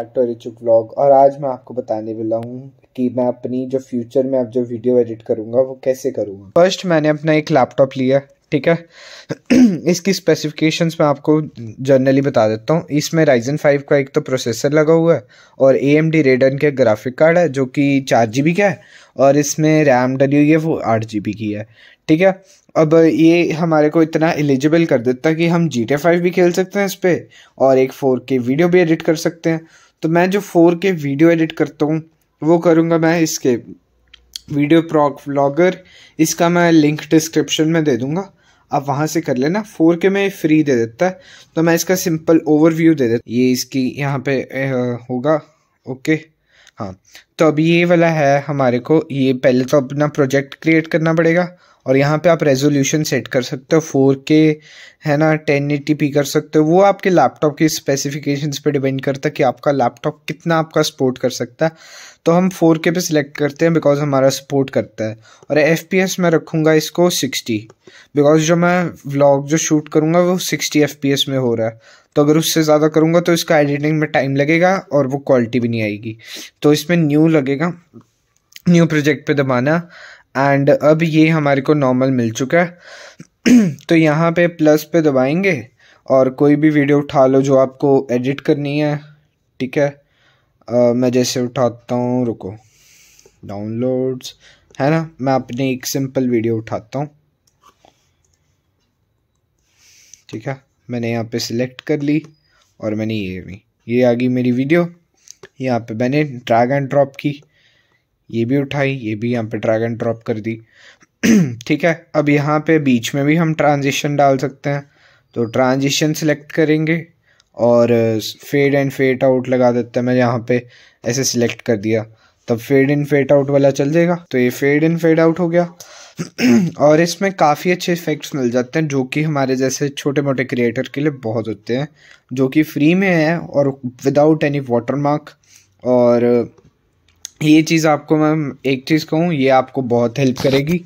back to रिचुक vlog और आज मैं आपको बताने वाला हूँ कि मैं अपनी जो फ्यूचर में अब जो वीडियो एडिट करूँगा वो कैसे करूँगा फर्स्ट मैंने अपना एक लैपटॉप लिया ठीक है इसकी स्पेसिफिकेशंस मैं आपको जनरली बता देता हूँ इसमें राइजन फाइव का एक तो प्रोसेसर लगा हुआ है और ए एम डी रेडन का ग्राफिक कार्ड है जो कि चार जी बी का है और इसमें रैम डली हुई है वो आठ जी बी की है ठीक है अब ये हमारे को इतना एलिजिबल कर देता है कि हम जी टी फाइव भी खेल सकते हैं इस पर और एक फोर के वीडियो भी एडिट कर सकते हैं तो मैं जो फोर के वीडियो एडिट करता हूँ वो करूँगा मैं इसके वीडियो प्रॉक व्लॉगर इसका मैं लिंक डिस्क्रिप्शन में दे दूँगा आप वहाँ से कर लेना फोर के में फ्री दे देता है तो मैं इसका सिंपल ओवरव्यू दे देता ये इसकी यहाँ पे होगा ओके हाँ तो अभी ये वाला है हमारे को ये पहले तो अपना प्रोजेक्ट क्रिएट करना पड़ेगा और यहाँ पे आप रेजोल्यूशन सेट कर सकते हो फोर के है ना टेन एटी पी कर सकते हो वो आपके लैपटॉप के स्पेसिफिकेशंस पे डिपेंड करता है कि आपका लैपटॉप कितना आपका सपोर्ट कर सकता है तो हम फोर के पे सिलेक्ट करते हैं बिकॉज हमारा सपोर्ट करता है और एफ पी एस मैं रखूँगा इसको सिक्सटी बिकॉज जो मैं व्लॉग जो शूट करूँगा वो सिक्सटी एफ पी एस में हो रहा है तो अगर उससे ज़्यादा करूँगा तो इसका एडिटिंग में टाइम लगेगा और वो क्वालिटी भी नहीं आएगी तो इसमें न्यू लगेगा न्यू प्रोजेक्ट पे दबाना एंड अब ये हमारे को नॉर्मल मिल चुका है तो यहाँ पे प्लस पे दबाएंगे और कोई भी वीडियो उठा लो जो आपको एडिट करनी है ठीक है आ, मैं जैसे उठाता हूँ रुको डाउनलोड्स है ना मैं अपने एक सिंपल वीडियो उठाता हूँ ठीक है मैंने यहाँ पे सिलेक्ट कर ली और मैंने ये भी ये आ गई मेरी वीडियो यहाँ पे मैंने ड्रैग एंड ड्रॉप की ये भी उठाई ये भी यहाँ पे ड्रैग एंड ड्रॉप कर दी ठीक है अब यहाँ पे बीच में भी हम ट्रांजिशन डाल सकते हैं तो ट्रांजिशन सिलेक्ट करेंगे और फेड एंड फेड आउट लगा देते हैं मैं यहाँ पे ऐसे सिलेक्ट कर दिया तब फेड इन फेड आउट वाला चल जाएगा तो ये फेड इन फेड आउट हो गया और इसमें काफ़ी अच्छे इफेक्ट्स मिल जाते हैं जो कि हमारे जैसे छोटे मोटे क्रिएटर के लिए बहुत होते हैं जो कि फ्री में है और विदाउट एनी वाटर मार्क और ये चीज़ आपको मैं एक चीज़ कहूँ ये आपको बहुत हेल्प करेगी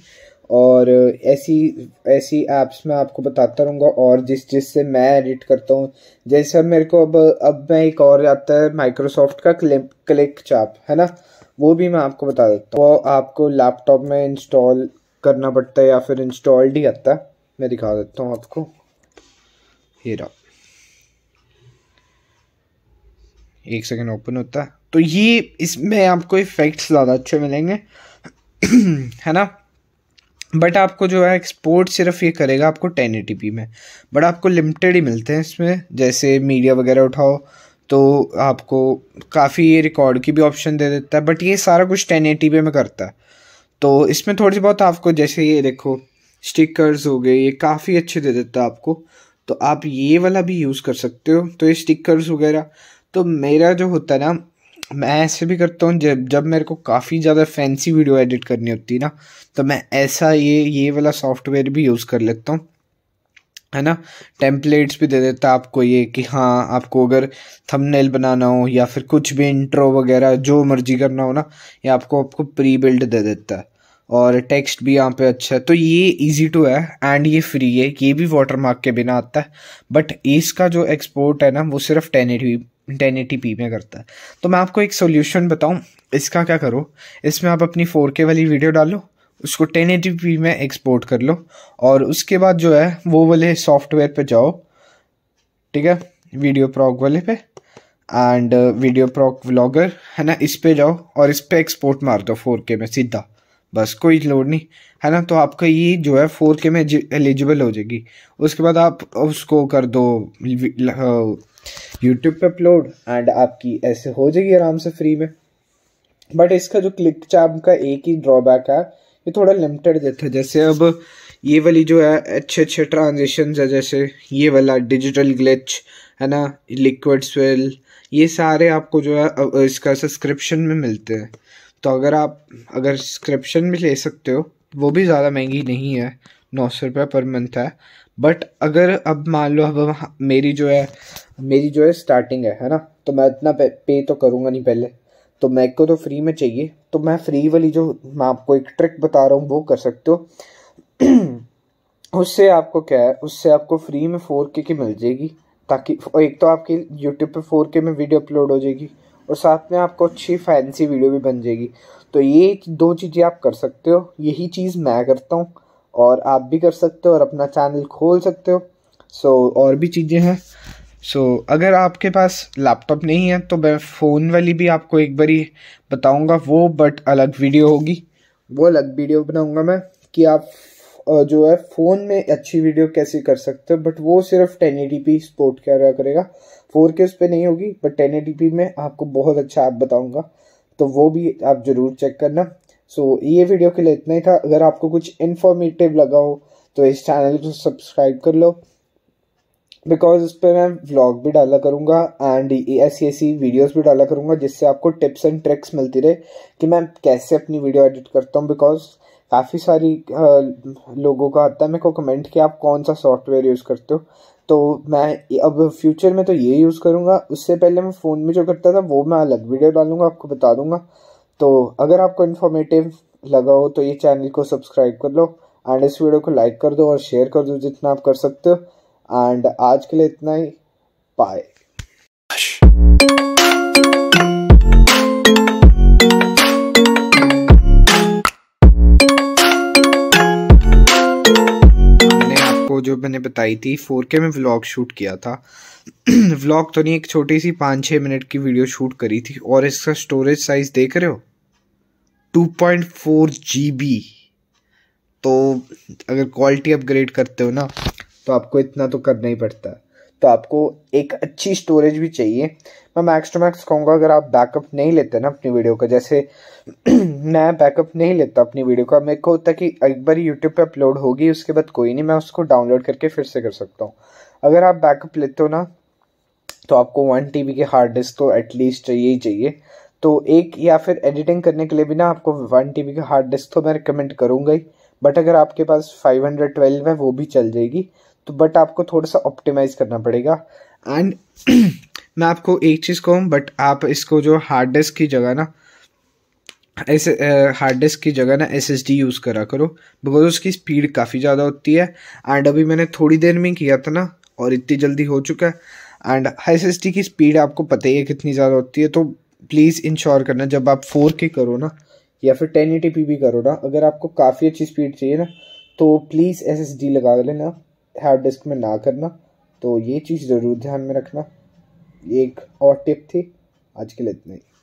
और ऐसी ऐसी ऐप्स मैं आपको बताता रहूँगा और जिस जिस से मैं एडिट करता हूँ जैसे मेरे को अब अब मैं एक और आता है माइक्रोसॉफ्ट का क्लिप क्लिक चाप है ना वो भी मैं आपको बता देता हूँ वो आपको लैपटॉप में इंस्टॉल करना पड़ता है या फिर इंस्टॉल्ड ही आता है मैं दिखा देता हूँ आपको हेरा एक सेकेंड ओपन होता है तो ये इसमें आपको इफ़ेक्ट्स ज़्यादा अच्छे मिलेंगे है ना बट आपको जो है एक्सपोर्ट सिर्फ ये करेगा आपको टेन में बट आपको लिमिटेड ही मिलते हैं इसमें जैसे मीडिया वगैरह उठाओ तो आपको काफ़ी ये रिकॉर्ड की भी ऑप्शन दे देता है बट ये सारा कुछ टेन एटी में करता है तो इसमें थोड़ी सी बहुत आपको जैसे ये देखो स्टिकर्स हो गए ये काफ़ी अच्छे दे देता है आपको तो आप ये वाला भी यूज़ कर सकते हो तो ये स्टिकर्स वगैरह तो मेरा जो होता है ना मैं ऐसे भी करता हूँ जब जब मेरे को काफ़ी ज़्यादा फैंसी वीडियो एडिट करनी होती है ना तो मैं ऐसा ये ये वाला सॉफ्टवेयर भी यूज़ कर लेता हूँ है ना टेम्पलेट्स भी दे देता है आपको ये कि हाँ आपको अगर थंबनेल बनाना हो या फिर कुछ भी इंट्रो वगैरह जो मर्जी करना हो ना ये आपको आपको प्री बिल्ड दे देता है और टेक्स्ट भी यहाँ पे अच्छा है तो ये इजी टू है एंड ये फ्री है ये भी वाटर मार्क के बिना आता है बट इसका जो एक्सपोर्ट है ना वो सिर्फ ten eighty ten eighty p में करता है तो मैं आपको एक सोल्यूशन बताऊँ इसका क्या करो इसमें आप अपनी फोर के वाली वीडियो डालो उसको टेन एटी पी में एक्सपोर्ट कर लो और उसके बाद जो है वो वाले सॉफ्टवेयर पर जाओ ठीक है वीडियो प्रॉक वाले पे एंड वीडियो प्रॉक व्लॉगर है ना इस पर जाओ और इस पर एक्सपोर्ट मार दो फोर के में सीधा बस कोई लोड नहीं है ना तो आपका ये जो है फोर के में एलिजिबल हो जाएगी उसके बाद आप उसको कर दो यूट्यूब पे अपलोड एंड आपकी ऐसे हो जाएगी आराम से फ्री में बट इसका जो क्लिक चाम का एक ही ड्रॉबैक है ये थोड़ा लिमिटेड देता है जैसे अब ये वाली जो है अच्छे अच्छे ट्रांजेक्शन है जैसे ये वाला डिजिटल ग्लिच है ना लिक्विड स्वेल ये सारे आपको जो है इसका सब्सक्रिप्शन में मिलते हैं तो अगर आप अगर सब्सक्रिप्शन भी ले सकते हो वो भी ज़्यादा महंगी नहीं है नौ सौ रुपये पर मंथ है बट अगर अब मान लो अब मेरी जो है मेरी जो है स्टार्टिंग है है ना तो मैं इतना पे, पे तो करूँगा नहीं पहले तो मेरे को तो फ्री में चाहिए तो मैं फ्री वाली जो मैं आपको एक ट्रिक बता रहा हूँ वो कर सकते हो उससे आपको क्या है उससे आपको फ्री में फोर के की मिल जाएगी ताकि एक तो आपकी यूट्यूब पे फोर के में वीडियो अपलोड हो जाएगी और साथ में आपको अच्छी फैंसी वीडियो भी बन जाएगी तो ये दो चीज़ें आप कर सकते हो यही चीज़ मैं करता हूँ और आप भी कर सकते हो और अपना चैनल खोल सकते हो सो so, और भी चीज़ें हैं सो so, अगर आपके पास लैपटॉप नहीं है तो मैं फ़ोन वाली भी आपको एक बारी बताऊंगा वो बट अलग वीडियो होगी वो अलग वीडियो बनाऊंगा मैं कि आप जो है फ़ोन में अच्छी वीडियो कैसे कर सकते हो बट वो सिर्फ टेन एटी स्पोर्ट क्या करेगा फोर के उस पर नहीं होगी बट टेन एटी में आपको बहुत अच्छा ऐप बताऊंगा तो वो भी आप ज़रूर चेक करना सो so, ये वीडियो के लिए इतना ही था अगर आपको कुछ इन्फॉर्मेटिव लगा हो तो इस चैनल को सब्सक्राइब कर लो बिकॉज इस पर मैं व्लॉग भी डाला करूँगा एंड ऐसी ऐसी वीडियोज भी डाला करूँगा जिससे आपको टिप्स एंड ट्रिक्स मिलती रहे कि मैं कैसे अपनी वीडियो एडिट करता हूँ बिकॉज काफ़ी सारी लोगों का आता है मेरे को कमेंट किया आप कौन सा सॉफ्टवेयर यूज़ करते हो तो मैं अब फ्यूचर में तो ये यूज़ करूँगा उससे पहले मैं फ़ोन में जो करता था वो मैं अलग वीडियो डालूँगा आपको बता दूँगा तो अगर आपको इन्फॉर्मेटिव लगा हो तो ये चैनल को सब्सक्राइब कर लो एंड इस वीडियो को लाइक कर दो और शेयर कर दो जितना आप कर सकते हो एंड आज के लिए इतना ही बाय बताई थी फोर के में व्लॉग शूट किया था व्लॉग तो नहीं एक छोटी सी पाँच छः मिनट की वीडियो शूट करी थी और इसका स्टोरेज साइज़ देख रहे हो two point four G B तो अगर क्वालिटी अपग्रेड करते हो ना तो आपको इतना तो करना ही पड़ता है तो आपको एक अच्छी स्टोरेज भी चाहिए मैं मैक्स टू मैक्स कहूँगा अगर आप बैकअप नहीं लेते ना अपनी वीडियो का जैसे मैं बैकअप नहीं लेता अपनी वीडियो का मेरे को होता कि एक बार यूट्यूब पे अपलोड होगी उसके बाद कोई नहीं मैं उसको डाउनलोड करके फिर से कर सकता हूँ अगर आप बैकअप लेते हो ना तो आपको वन टी के हार्ड डिस्क तो एटलीस्ट चाहिए ही चाहिए तो एक या फिर एडिटिंग करने के लिए भी ना आपको वन टी के हार्ड डिस्क तो मैं रिकमेंड करूँगा ही बट अगर आपके पास फाइव हंड्रेड ट्वेल्व है वो भी चल जाएगी तो बट आपको थोड़ा सा ऑप्टिमाइज करना पड़ेगा एंड मैं आपको एक चीज़ कहूँ बट आप इसको जो हार्ड डिस्क की जगह ना ऐसे हार्ड डिस्क की जगह ना एस एस डी यूज़ करा करो बिकॉज उसकी स्पीड काफ़ी ज़्यादा होती है एंड अभी मैंने थोड़ी देर में किया था ना और इतनी जल्दी हो चुका है एंड एस एस डी की स्पीड आपको पता ही है कितनी ज़्यादा होती है तो प्लीज़ इंश्योर करना जब आप फोर के करो ना या फिर टेन पी भी करो ना अगर आपको काफ़ी अच्छी स्पीड चाहिए ना तो प्लीज़ एस एस डी लगा लेना हार्ड डिस्क में ना करना तो ये चीज़ ज़रूर ध्यान में रखना एक और टिप थी आज के लिए इतना ही